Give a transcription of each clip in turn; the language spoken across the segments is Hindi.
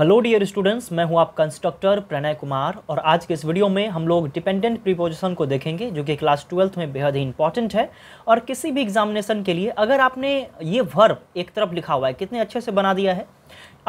हेलो डियर स्टूडेंट्स मैं हूं आपका इंस्ट्रक्टर प्रणय कुमार और आज के इस वीडियो में हम लोग डिपेंडेंट प्रीपोजिशन को देखेंगे जो कि क्लास ट्वेल्थ में बेहद ही इंपॉर्टेंट है और किसी भी एग्जामिनेशन के लिए अगर आपने ये वर्ब एक तरफ लिखा हुआ है कितने अच्छे से बना दिया है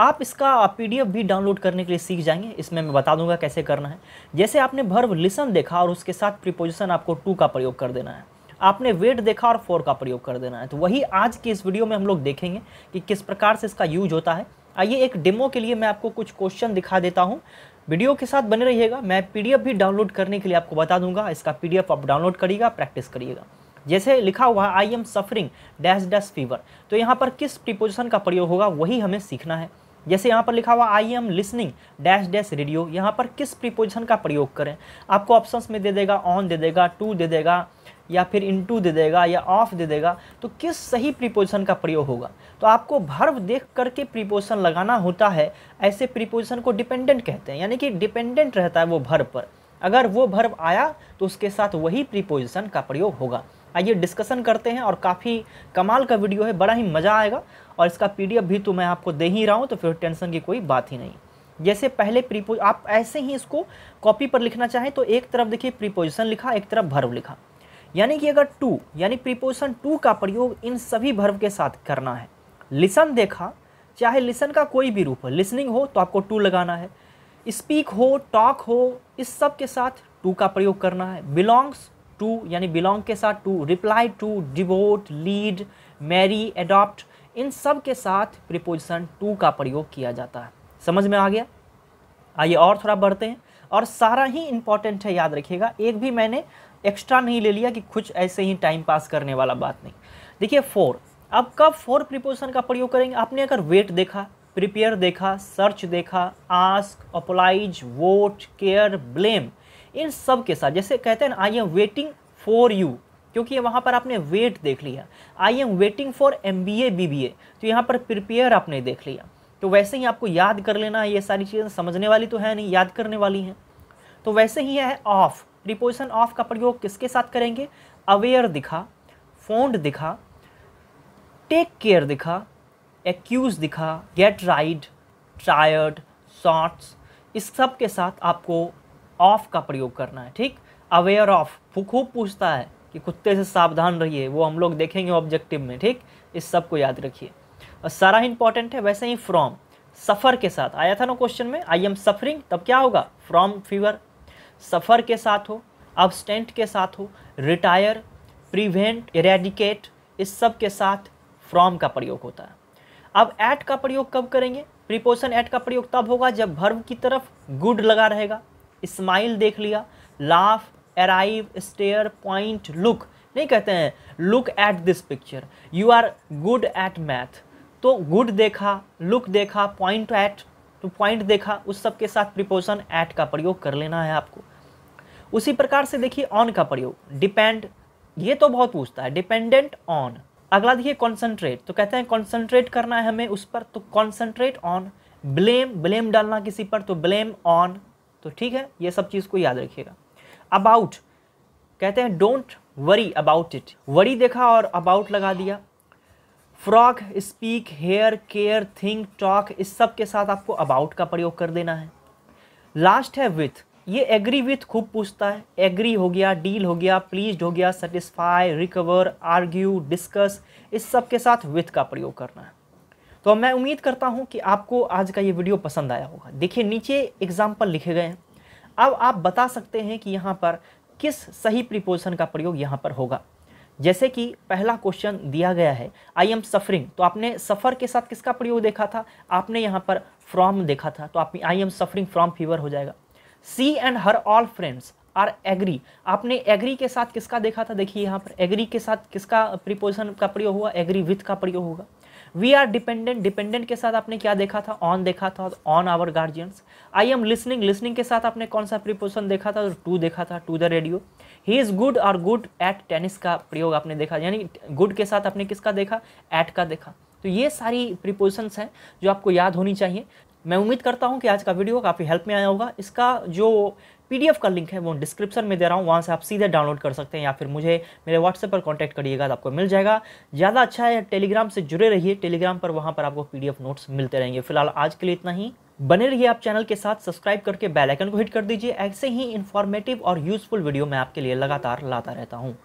आप इसका पीडीएफ भी डाउनलोड करने के लिए सीख जाएंगे इसमें मैं बता दूंगा कैसे करना है जैसे आपने वर्ब लिसन देखा और उसके साथ प्रीपोजिशन आपको टू का प्रयोग कर देना है आपने वेट देखा और फोर का प्रयोग कर देना है तो वही आज के इस वीडियो में हम लोग देखेंगे कि किस प्रकार से इसका यूज होता है आइए एक डेमो के लिए मैं आपको कुछ क्वेश्चन दिखा देता हूँ वीडियो के साथ बने रहिएगा मैं पीडीएफ भी डाउनलोड करने के लिए आपको बता दूंगा इसका पीडीएफ आप डाउनलोड करिएगा प्रैक्टिस करिएगा जैसे लिखा हुआ है I am suffering dash dash fever तो यहाँ पर किस प्रिपोजिशन का प्रयोग होगा वही हमें सीखना है जैसे यहाँ पर लिखा हुआ I am listening dash dash radio यहाँ पर किस प्रिपोजिशन का प्रयोग करें आपको ऑप्शंस में दे देगा ऑन दे देगा टू दे देगा या फिर इंटू दे देगा या ऑफ दे देगा तो किस सही प्रीपोजिशन का प्रयोग होगा तो आपको भर्व देख करके प्रीपोजिशन लगाना होता है ऐसे प्रीपोजिशन को डिपेंडेंट कहते हैं यानी कि डिपेंडेंट रहता है वो भर्व पर अगर वो भर्व आया तो उसके साथ वही प्रीपोजिशन का प्रयोग होगा आइए डिस्कशन करते हैं और काफ़ी कमाल का वीडियो है बड़ा ही मज़ा आएगा और इसका पी भी तो मैं आपको दे ही रहा हूँ तो फिर टेंशन की कोई बात ही नहीं जैसे पहले प्रीपोज आप ऐसे ही इसको कॉपी पर लिखना चाहें तो एक तरफ देखिए प्रीपोजिशन लिखा एक तरफ भर्व लिखा यानी कि अगर टू यानी प्रीपोजिशन टू का प्रयोग इन सभी भर्व के साथ करना है लिसन देखा चाहे लिसन का कोई भी रूप हो लिसनिंग हो तो आपको टू लगाना है स्पीक हो टॉक हो इस सब के साथ टू का प्रयोग करना है बिलोंग्स टू यानी बिलोंग के साथ to reply to devote lead marry adopt इन सब के साथ प्रिपोजिशन टू का प्रयोग किया जाता है समझ में आ गया आइए और थोड़ा बढ़ते हैं और सारा ही इंपॉर्टेंट है याद रखिएगा एक भी मैंने एक्स्ट्रा नहीं ले लिया कि कुछ ऐसे ही टाइम पास करने वाला बात नहीं देखिए फोर अब कब फोर प्रिपोजिशन का प्रयोग करेंगे आपने अगर वेट देखा प्रिपेयर देखा सर्च देखा ask apologise vote care blame इन सब के साथ जैसे कहते हैं ना I am waiting for you क्योंकि वहाँ पर आपने वेट देख लिया I am waiting for M B A B B A तो यहाँ पर प्रिपेयर आपने देख लिया तो वैसे ही आपको याद कर लेना ये सारी चीज़ें समझने वाली तो है नहीं याद करने वाली हैं तो वैसे ही है ऑफ प्रिपोजिशन ऑफ का प्रयोग किसके साथ करेंगे अवेयर दिखा फोन्ड दिखा टेक केयर दिखा एक्यूज दिखा गेट राइड टायर्ड शॉर्ट्स इस सब के साथ आपको ऑफ का प्रयोग करना है ठीक अवेयर ऑफ खूब पूछता है कि कुत्ते से सावधान रहिए वो हम लोग देखेंगे ऑब्जेक्टिव में ठीक इस सब को याद रखिए और सारा इंपॉर्टेंट है वैसे ही फ्रॉम सफ़र के साथ आया था ना क्वेश्चन में आई एम सफरिंग तब क्या होगा फ्रॉम फीवर सफ़र के साथ हो अबस्टेंट के साथ हो रिटायर प्रिवेंट इरेडिकेट इस सब के साथ फ्रॉम का प्रयोग होता है अब एट का प्रयोग कब करेंगे प्रिपोशन एट का प्रयोग तब होगा जब भर्व की तरफ गुड लगा रहेगा स्माइल देख लिया laugh arrive stare point look नहीं कहते हैं look at this picture you are good at math तो गुड देखा लुक देखा पॉइंट एट तो पॉइंट देखा उस सब के साथ प्रिपोशन एट का प्रयोग कर लेना है आपको उसी प्रकार से देखिए ऑन का प्रयोग डिपेंड ये तो बहुत पूछता है डिपेंडेंट ऑन अगला देखिए कॉन्सेंट्रेट तो कहते हैं कॉन्सेंट्रेट करना है हमें उस पर तो कॉन्सेंट्रेट ऑन ब्लेम ब्लेम डालना किसी पर तो ब्लेम ऑन तो ठीक है ये सब चीज़ को याद रखिएगा अबाउट कहते हैं don't worry about it worry देखा और अबाउट लगा दिया frock speak hear care think talk इस सब के साथ आपको अबाउट का प्रयोग कर देना है लास्ट है विथ ये एग्री विथ खूब पूछता है एग्री हो गया डील हो गया प्लीज हो गया सेटिस्फाई रिकवर आर्ग्यू डिस्कस इस सब के साथ विथ का प्रयोग करना है तो मैं उम्मीद करता हूँ कि आपको आज का ये वीडियो पसंद आया होगा देखिए नीचे एग्जाम्पल लिखे गए हैं अब आप बता सकते हैं कि यहाँ पर किस सही प्रिपोजिशन का प्रयोग यहाँ पर होगा जैसे कि पहला क्वेश्चन दिया गया है आई एम सफरिंग तो आपने सफ़र के साथ किसका प्रयोग देखा था आपने यहाँ पर फ्रॉम देखा था तो आप I am suffering from fever हो जाएगा she and her all friends are agree आपने एग्री के साथ किसका देखा था देखिए यहाँ पर एग्री के साथ किसका प्रिपोजिशन का प्रयोग हुआ एग्री विथ का प्रयोग होगा वी आर डिपेंडेंट डिपेंडेंट के साथ आपने क्या देखा था ऑन देखा था on our guardians I am listening listening के साथ आपने कौन सा प्रिपोजिशन देखा था टू देखा था to the radio he is good और गुड एट टेनिस का प्रयोग आपने देखा यानी गुड के साथ आपने किसका देखा एट का देखा तो ये सारी प्रिपोजिशंस हैं जो आपको याद होनी चाहिए मैं उम्मीद करता हूँ कि आज का वीडियो काफ़ी हेल्प में आया होगा इसका जो पी का लिंक है वो डिस्क्रिप्शन में दे रहा हूँ वहाँ से आप सीधे डाउनलोड कर सकते हैं या फिर मुझे मेरे व्हाट्सएप पर कॉन्टैक्ट करिएगा तो आपको मिल जाएगा ज़्यादा अच्छा है टेलीग्राम से जुड़े रहिए टेलीग्राम पर वहाँ पर आपको पी नोट्स मिलते रहेंगे फिलहाल आज के लिए इतना ही बने रहिए आप चैनल के साथ सब्सक्राइब करके बेल आइकन को हिट कर दीजिए ऐसे ही इन्फॉर्मेटिव और यूज़फुल वीडियो मैं आपके लिए लगातार लाता रहता हूँ